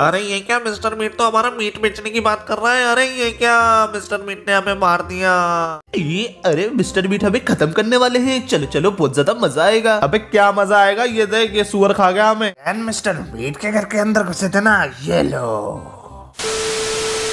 अरे ये क्या मिस्टर मीट तो हमारा मीट बेचने की बात कर रहा है अरे ये क्या मिस्टर मीट ने हमें मार दिया ये अरे मिस्टर मीट हमें खत्म करने वाले हैं चलो चलो बहुत ज्यादा मजा आएगा अबे क्या मजा आएगा ये देख ये सुअर खा गया हमें एंड मिस्टर मीट के घर के अंदर घुसे थे ना ये लो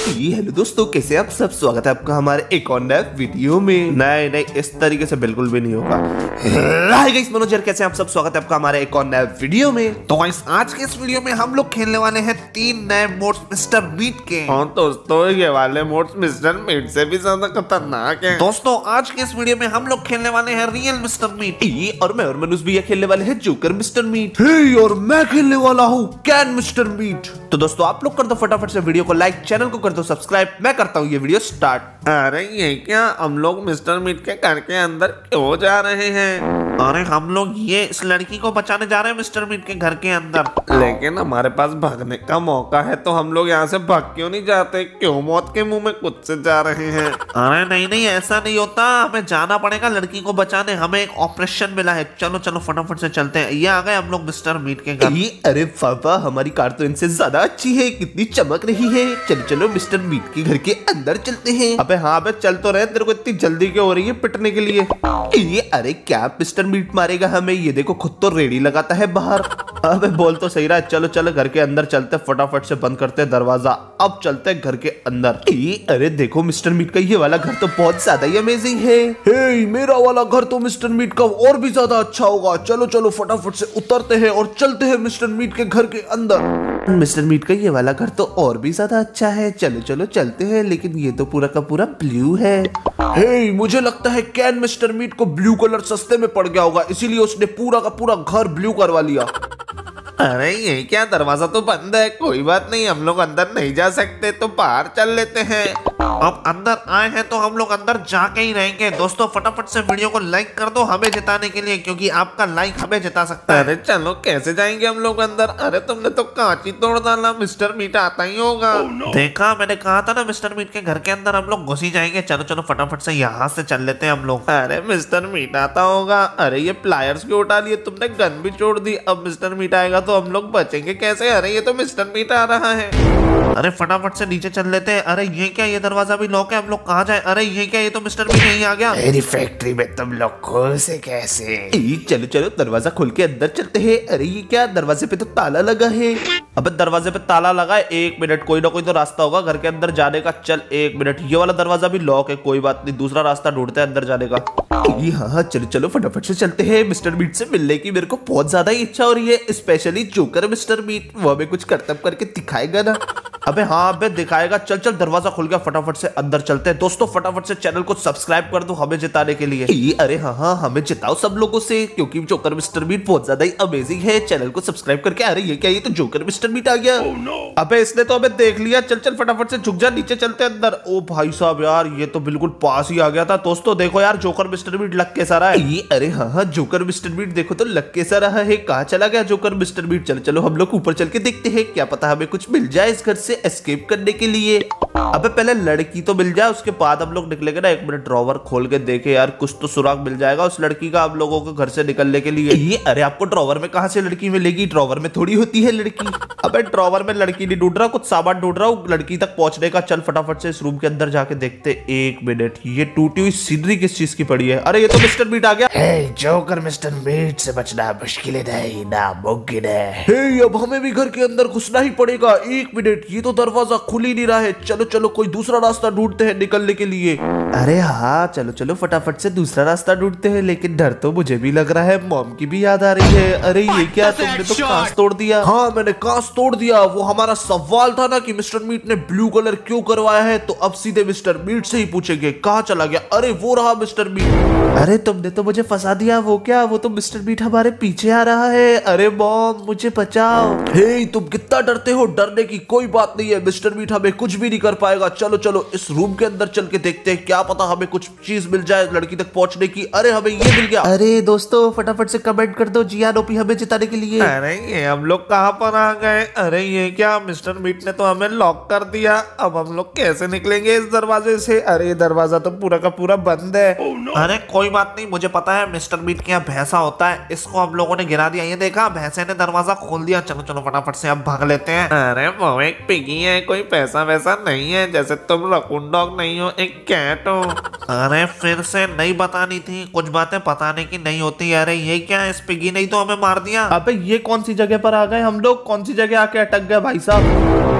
ये हेलो दोस्तों कैसे आप सब स्वागत है आपका हमारे एक और नए वीडियो में नहीं नहीं इस तरीके से बिल्कुल भी नहीं होगा हाय गाइस मनोज यार कैसे आप सब स्वागत है आपका हमारे एक और नए वीडियो में तो गाइस आज के इस वीडियो में हम लोग खेलने वाले हैं तीन नए मोड्स मिस्टर मीट के हाँ दोस्तों ये वाले मोड्स मिस्टर मीट से भी ज्यादा खतरनाक है दोस्तों आज के इस वीडियो में हम लोग खेलने वाले हैं रियल मिस्टर मीट और मैं और मनुष भैया खेलने वाले हैं जोकर मिस्टर मीट और मैं खेलने वाला हूँ कैन मिस्टर मीट तो दोस्तों आप लोग कर दो फटाफट से वीडियो को लाइक चैनल को कर दो सब्सक्राइब मैं करता हूँ ये वीडियो स्टार्ट अरे ये क्या हम लोग मिस्टर मीट के घर के अंदर क्यों जा रहे हैं अरे हम लोग ये इस लड़की को बचाने जा रहे हैं मिस्टर मीट के घर के अंदर लेकिन हमारे पास भागने का मौका है तो हम लोग यहाँ से भाग क्यों नहीं जाते क्यों मौत के मुंह में कुछ से जा रहे हैं अरे नहीं नहीं ऐसा नहीं होता हमें जाना पड़ेगा लड़की को बचाने हमें एक ऑपरेशन मिला है चलो चलो फटाफट से चलते हैं ये आ गए हम लोग मिस्टर मीट के घर अरे पापा हमारी कार तो इनसे ज्यादा अच्छी है कितनी चमक रही है चलो चलो मिस्टर मीट के घर के अंदर चलते है अब हाँ अब चल तो रहे तेरे को इतनी जल्दी क्यों हो रही है पिटने के लिए ये अरे क्या मिस्टर अंदर मीट मारेगा हमें ये देखो खुद तो रेडी लगाता है बाहर अबे बोल तो सही रहा चलो चलो घर के अंदर चलते फटाफट से बंद करते दरवाजा अब चलते हैं घर के अंदर ए, अरे देखो मिस्टर मीट का ये वाला घर तो बहुत ज्यादा ही अमेजिंग है हे मेरा वाला घर तो मिस्टर मीट का और भी ज्यादा अच्छा होगा चलो चलो फटाफट से उतरते हैं और चलते हैं मिस्टर मीट के घर के अंदर मिस्टर मीट का ये वाला घर तो और भी ज्यादा अच्छा है चलो चलो चलते हैं लेकिन ये तो पूरा का पूरा ब्लू है हे hey, मुझे लगता है कैन मिस्टर मीट को ब्लू कलर सस्ते में पड़ गया होगा इसीलिए उसने पूरा का पूरा घर ब्लू करवा लिया अरे ये क्या दरवाजा तो बंद है कोई बात नहीं हम लोग अंदर नहीं जा सकते तो बाहर चल लेते हैं अब अंदर आए हैं तो हम लोग अंदर जाके ही रहेंगे दोस्तों फटाफट से वीडियो को लाइक कर दो हमें जिताने के लिए क्योंकि आपका लाइक हमें जिता सकता है अरे चलो कैसे जाएंगे हम लोग अंदर अरे तुमने तो कांच तोड़ डाला मिस्टर मीट आता ही होगा oh, no. देखा मैंने कहा था ना मिस्टर मीट के घर के अंदर हम लोग घुस ही जाएंगे चलो चलो फटाफट से यहाँ से चल लेते हैं हम लोग अरे मिस्टर मीट आता होगा अरे ये प्लायर्स क्यों उठा लिए तुमने गन भी छोड़ दी अब मिस्टर मीट आएगा तो हम लोग बचेंगे कैसे अरे ये तो मिस्टर मीट आ रहा है अरे फटाफट से नीचे चल लेते हैं अरे ये क्या ये दरवाजा भी लॉक है हम लोग कहाँ जाए अरे ये क्या ये तो मिस्टर भी नहीं आ गया मेरी फैक्ट्री में तुम लोग खोल से कैसे चलो चलो दरवाजा खोल के अंदर चलते है अरे ये क्या दरवाजे पे तो ताला लगा है अब दरवाजे पे ताला लगा है एक मिनट कोई ना कोई तो रास्ता होगा घर के अंदर जाने का चल एक मिनट ये वाला दरवाजा भी लॉक है कोई बात नहीं दूसरा रास्ता ढूंढते हैं अंदर जाने का ये हाँ हाँ चलो चलो फटाफट से चलते हैं मिस्टर बीट से मिलने की मेरे को बहुत ज्यादा इच्छा हो रही है स्पेशली जोकर मिस्टर बीट वो हमें कुछ करतब करके दिखाएगा ना अबे हाँ अबे दिखाएगा चल चल दरवाजा खुल गया फटाफट से अंदर चलते हैं दोस्तों फटाफट से चैनल को सब्सक्राइब कर दो हमें जिताने के लिए अरे हाँ हाँ हमें जिताओ सब लोगों से क्योंकि जोकर मिस्टर बीट बहुत ज्यादा ही अमेजिंग है चैनल को सब्सक्राइब करके अरे ये क्या ये तो जोकर मिस्टर बीट आ गया oh, no. अबे इसने तो हमें देख लिया चल चल फटाफट से झुक जा नीचे चलते अंदर ओ भाई साहब यार ये तो बिल्कुल पास ही आ गया था दोस्तों देखो यार जोकर मिस्टर बीट लग कैसा रहा है अरे हाँ हाँ जोकर मिस्टर बीट देखो तो लग कैसा रहा है कहा चला गया जोकर मिस्टर बीट चलो चलो हम लोग ऊपर चल के देखते हैं क्या पता हमें कुछ मिल जाए इस घर से से एस्केप करने के लिए अबे पहले लड़की तो मिल जाए उसके बाद हम लोग निकलेंगे ना एक मिनट ड्रॉवर खोल के देखे यार कुछ तो सुराग मिल जाएगा उस लड़की का आप लोगों को घर से निकलने के लिए ये अरे आपको ड्रॉवर में कहा से लड़की मिलेगी ड्रॉवर में थोड़ी होती है लड़की अबे ड्रॉवर में लड़की नहीं ढूंढ रहा कुछ सामान ढूंढ रहा हूँ लड़की तक पहुंचने का चल फटाफट से इस रूम के अंदर जाके देखते एक मिनट ये टूटी हुई सीनरी किस चीज की पड़ी है अरे ये तो मिस्टर बीट आ गया जोकर मिस्टर बीट से बचना मुश्किल है नहीं नामुमकिन है अब हमें भी घर के अंदर घुसना ही पड़ेगा एक मिनट ये तो दरवाजा खुल ही नहीं रहा है चलो चलो कोई दूसरा रास्ता ढूंढते हैं निकलने के लिए अरे हाँ चलो चलो फटाफट से दूसरा रास्ता ढूंढते हैं लेकिन डर तो मुझे भी लग रहा है मॉम की भी याद आ रही है अरे ये क्या तुमने तो कांच तोड़ दिया हाँ मैंने कांच तोड़ दिया वो हमारा सवाल था ना कि मिस्टर मीट ने ब्लू कलर क्यों करवाया है तो अब सीधे मिस्टर मीट से ही पूछेंगे कहाँ चला गया अरे वो रहा मिस्टर मीट अरे तुमने तो मुझे फंसा दिया वो क्या वो तो मिस्टर मीट हमारे पीछे आ रहा है अरे मॉम मुझे बचाओ हे तुम कितना डरते हो डरने की कोई बात नहीं है मिस्टर मीट हमें कुछ भी नहीं कर पाएगा चलो चलो इस रूम के अंदर चल के देखते हैं क्या पता हमें कुछ चीज मिल जाए लड़की तक पहुंचने की अरे हमें ये मिल गया अरे दोस्तों फटाफट से कमेंट कर दो जियान ओपी हमें जिताने के लिए अरे ये हम लोग कहाँ पर आ गए अरे ये क्या मिस्टर मीट ने तो हमें लॉक कर दिया अब हम लोग कैसे निकलेंगे इस दरवाजे से अरे दरवाजा तो पूरा का पूरा बंद है oh, अरे कोई बात नहीं मुझे पता है मिस्टर मीट के यहाँ भैंसा होता है इसको हम लोगों ने गिरा दिया ये देखा भैंसे ने दरवाजा खोल दिया चलो चलो फटाफट से अब भाग लेते हैं अरे वो एक पिग मिर्गी है कोई पैसा वैसा नहीं है जैसे तुम रकून डॉग नहीं हो एक कैट हो अरे फिर से नहीं बतानी थी कुछ बातें बताने की नहीं होती अरे ये क्या है स्पिगी नहीं तो हमें मार दिया अबे ये कौन सी जगह पर आ गए हम लोग कौन सी जगह आके अटक गए भाई साहब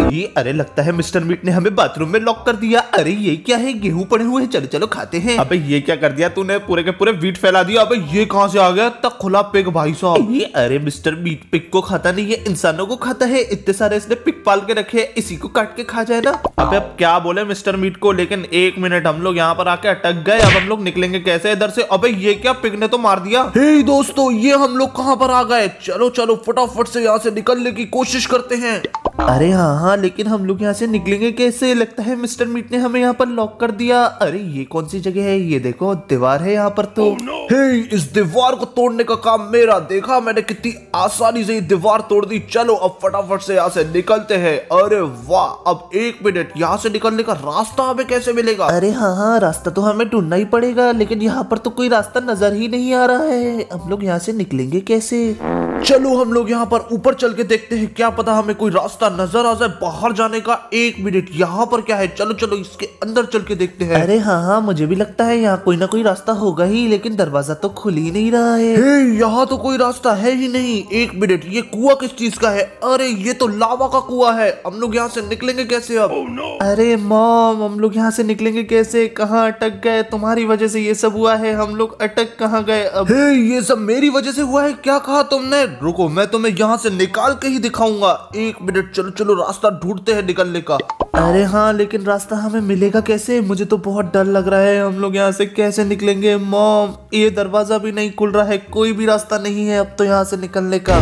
ये अरे लगता है मिस्टर मीट ने हमें बाथरूम में लॉक कर दिया अरे ये क्या है गेहूं पड़े हुए हैं चलो चलो खाते हैं अबे ये क्या कर दिया तूने पूरे के पूरे वीट फैला दिया अबे ये कहाँ से आ गया तक खुला पिग भाई साहब ये अरे मिस्टर मीट पिग को खाता नहीं है इंसानों को खाता है इतने सारे इसने पिग पाल के रखे है इसी को काट के खा जाए ना अब अब क्या बोले मिस्टर मीट को लेकिन एक मिनट हम लोग यहाँ पर आके अटक गए अब हम लोग निकलेंगे कैसे इधर से अब ये क्या पिग ने तो मार दिया हे दोस्तों ये हम लोग कहाँ पर आ गए चलो चलो फटाफट से यहाँ से निकलने की कोशिश करते हैं अरे हाँ हाँ लेकिन हम लोग यहाँ से निकलेंगे कैसे लगता है मिस्टर मीट ने हमें यहाँ पर लॉक कर दिया अरे ये कौन सी जगह है ये देखो दीवार है यहाँ पर तो oh, no. hey, इस दीवार को तोड़ने का काम मेरा देखा मैंने कितनी आसानी से दीवार तोड़ दी चलो अब फटाफट से यहाँ से निकलते हैं अरे वाह अब एक मिनट यहाँ से निकलने का रास्ता हमें कैसे मिलेगा अरे हाँ हाँ रास्ता तो हमें ढूंढना ही पड़ेगा लेकिन यहाँ पर तो कोई रास्ता नजर ही नहीं आ रहा है हम लोग यहाँ से निकलेंगे कैसे चलो हम लोग यहाँ पर ऊपर चल के देखते हैं क्या पता हमें कोई रास्ता नजर आ जाए बाहर जाने का एक मिनट यहाँ पर क्या है चलो चलो इसके अंदर चल के देखते हैं अरे हाँ हाँ मुझे भी लगता है यहाँ कोई ना कोई रास्ता होगा ही लेकिन दरवाजा तो खुल ही नहीं रहा है यहाँ तो कोई रास्ता है ही नहीं एक मिनट ये कुआ किस चीज का है अरे ये तो लावा का कुआ है हम लोग यहाँ से निकलेंगे कैसे अब oh, अरे मॉम हम लोग यहाँ से निकलेंगे कैसे कहाँ अटक गए तुम्हारी वजह से ये सब हुआ है हम लोग अटक कहाँ गए अब ये सब मेरी वजह से हुआ है क्या कहा तुमने रुको मैं तुम्हें यहाँ से निकाल के ही दिखाऊंगा एक मिनट चलो चलो रास्ता रास्ता ढूंढते हैं निकलने का अरे हाँ लेकिन रास्ता हमें मिलेगा कैसे मुझे तो बहुत डर लग रहा है हम लोग यहाँ से कैसे निकलेंगे मॉम ये दरवाज़ा भी नहीं खुल रहा है कोई भी रास्ता नहीं है अब तो यहाँ से निकलने का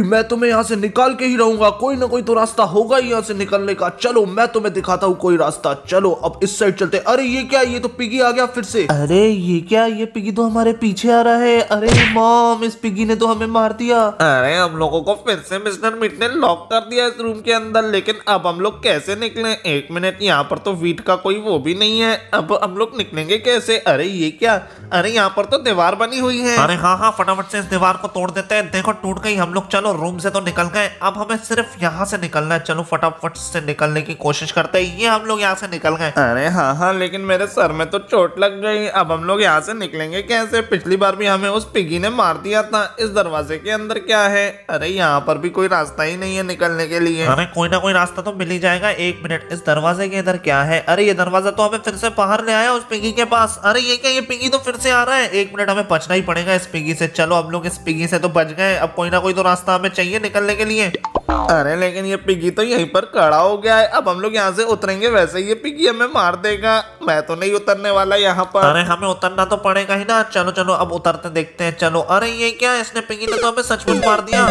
नहीं मैं तुम्हें यहाँ से निकाल के ही रहूंगा कोई ना कोई तो रास्ता होगा ही यहाँ से निकलने का चलो मैं तुम्हें दिखाता हूँ कोई रास्ता चलो अब इस साइड चलते अरे ये क्या ये तो पिगी आ गया फिर से अरे ये क्या ये पिगी तो हमारे पीछे आ रहा है अरे मॉम इस पिगी ने तो हमें मार दिया अरे हम लोगो को फिर से मिस्टर मिट ने लॉक कर दिया इस रूम के अंदर लेकिन अब हम लोग कैसे निकले एक मिनट यहाँ पर तो वीट का कोई वो भी नहीं है अब हम लोग निकलेंगे कैसे अरे ये क्या अरे यहाँ पर तो दीवार बनी हुई है अरे हाँ हाँ फटाफट से इस दीवार को तोड़ देते हैं देखो टूट गई हम लोग चलो चलो रूम से तो निकल गए अब हमें सिर्फ यहाँ से निकलना है चलो फटाफट से निकलने की कोशिश करते हैं ये हम लोग यहाँ से निकल गए अरे हाँ हाँ लेकिन मेरे सर में तो चोट लग गई अब हम लोग यहाँ से निकलेंगे कैसे पिछली बार भी हमें उस पिगी ने मार दिया था इस दरवाजे के अंदर क्या है अरे यहाँ पर भी कोई रास्ता ही नहीं है निकलने के लिए अरे कोई ना कोई रास्ता तो मिल ही जाएगा एक मिनट इस दरवाजे के इधर क्या है अरे ये दरवाजा तो हमें फिर से बाहर ले आया उस पिगी के पास अरे ये क्या ये पिगी तो फिर से आ रहा है एक मिनट हमें बचना ही पड़ेगा इस पिगी से चलो हम लोग इस पिगी से तो बच गए अब कोई ना कोई तो रास्ता हमें चाहिए निकलने के लिए अरे लेकिन ये पिगी तो यहीं पर खड़ा हो गया है अब हम लोग यहाँ से उतरेंगे वैसे ये पिगी हमें मार देगा मैं तो नहीं उतरने वाला यहाँ पर अरे हमें उतरना तो पड़ेगा ही ना चलो चलो अब उतरते देखते हैं चलो अरे ये क्या इसने पिगी ने तो हमें सचमुच मार दिया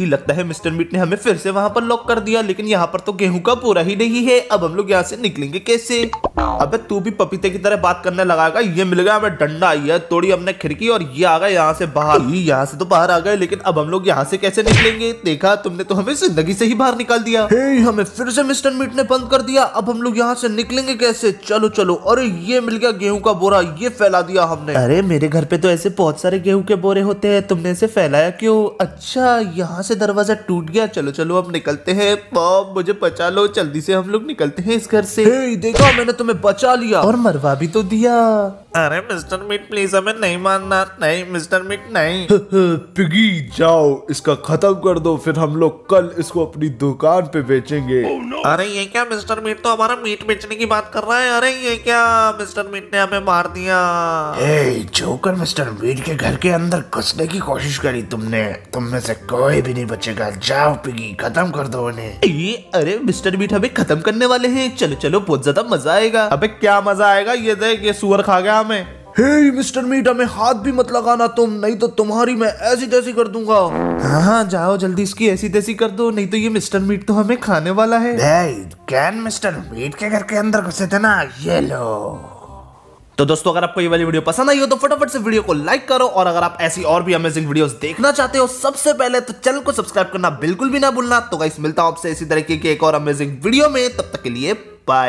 ही लगता है मिस्टर मीट ने हमें फिर से वहाँ पर लॉक कर दिया लेकिन यहाँ पर तो गेहूं का पूरा ही नहीं है अब हम लोग यहाँ से निकलेंगे कैसे अबे तू भी पपीते की तरह बात करने लगाएगा ये मिल गया हमें डंडा ये तोड़ी हमने खिड़की और ये आ गए यहाँ से बाहर यहाँ से तो बाहर आ गए लेकिन अब हम लोग यहाँ से कैसे निकलेंगे देखा तुमने तो हमें जिंदगी से ही बाहर निकाल दिया हे हमें फिर से मिस्टर मीट ने बंद कर दिया अब हम लोग यहाँ से निकलेंगे कैसे चलो चलो अरे ये मिल गया गेहूं का बोरा ये फैला दिया हमने अरे मेरे घर पे तो ऐसे बहुत सारे गेहूँ के बोरे होते हैं तुमने इसे फैलाया क्यों अच्छा यहाँ से दरवाजा टूट गया चलो चलो अब निकलते हैं मुझे बचा लो जल्दी से हम लोग निकलते हैं इस घर से देखा मैंने तुम्हें हमें बचा लिया और मरवा भी तो दिया अरे मिस्टर मीट प्लीज हमें नहीं मानना नहीं मिस्टर मिट नहीं पिगी जाओ इसका खत्म कर दो फिर हम लोग कल इसको अपनी दुकान पे बेचेंगे oh, no. अरे ये क्या मिस्टर मीट तो हमारा मीट बेचने की बात कर रहा है अरे ये क्या मिस्टर मीट ने हमें मार दिया जोकर मिस्टर मीट के घर के अंदर घुसने की कोशिश करी तुमने तुम में से कोई भी नहीं बचेगा जाओ पिगी खत्म कर दो उन्हें अरे मिस्टर मीट हमें खत्म करने वाले है चलो चलो बहुत ज्यादा मजा आएगा आएगा अबे क्या मजा आएगा ये देख ये सुअर खा गया हमें हे मिस्टर मीट हमें हाथ भी मत लगाना तुम नहीं तो तुम्हारी मैं ऐसी तैसी कर दूंगा हाँ हाँ जाओ जल्दी इसकी ऐसी तैसी कर दो नहीं तो ये मिस्टर मीट तो हमें खाने वाला है कैन मिस्टर मीट के घर के अंदर घुसे थे ना ये लो तो दोस्तों अगर आपको ये वाली वीडियो पसंद आई हो तो फटाफट से वीडियो को लाइक करो और अगर आप ऐसी और भी अमेजिंग वीडियोस देखना चाहते हो सबसे पहले तो चैनल को सब्सक्राइब करना बिल्कुल भी ना भूलना तो गाइस मिलता हूं आपसे इसी तरीके की एक और अमेजिंग वीडियो में तब तक के लिए बाय